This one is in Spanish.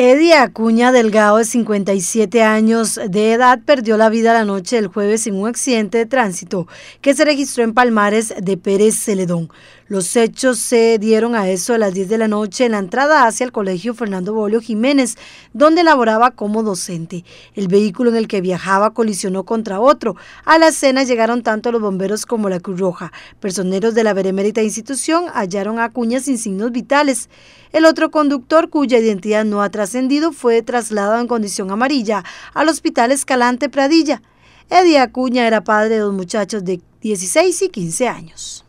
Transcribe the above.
Eddie Acuña Delgado, de 57 años de edad, perdió la vida la noche del jueves en un accidente de tránsito que se registró en Palmares de Pérez Celedón. Los hechos se dieron a eso a las 10 de la noche en la entrada hacia el colegio Fernando Bolio Jiménez, donde laboraba como docente. El vehículo en el que viajaba colisionó contra otro. A la escena llegaron tanto los bomberos como la Cruz Roja. Personeros de la veremérita institución hallaron a Acuña sin signos vitales. El otro conductor, cuya identidad no ha trascendido, fue trasladado en condición amarilla al Hospital Escalante Pradilla. Eddie Acuña era padre de dos muchachos de 16 y 15 años.